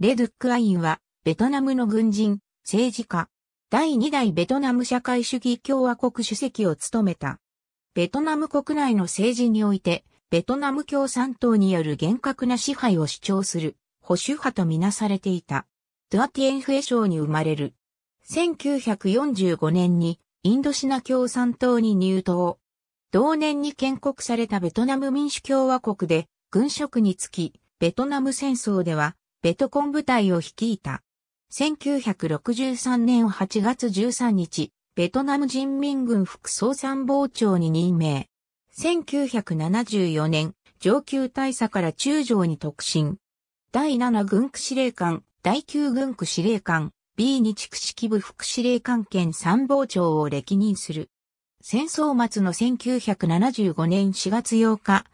レ・ドゥック・アインは、ベトナムの軍人、政治家、第2代ベトナム社会主義共和国主席を務めた。ベトナム国内の政治において、ベトナム共産党による厳格な支配を主張する保守派とみなされていた。ドアティエンフエ省に生まれる。1945年にインドシナ共産党に入党。同年に建国されたベトナム民主共和国で軍職につき、ベトナム戦争ではベトコン部隊を率いた。1963年8月13日、ベトナム人民軍副総参謀長に任命。1974年、上級大佐から中将に特進。第7軍区司令官、第9軍区司令官、B2 地区式部副司令官兼参謀長を歴任する。戦争末の1975年4月8日、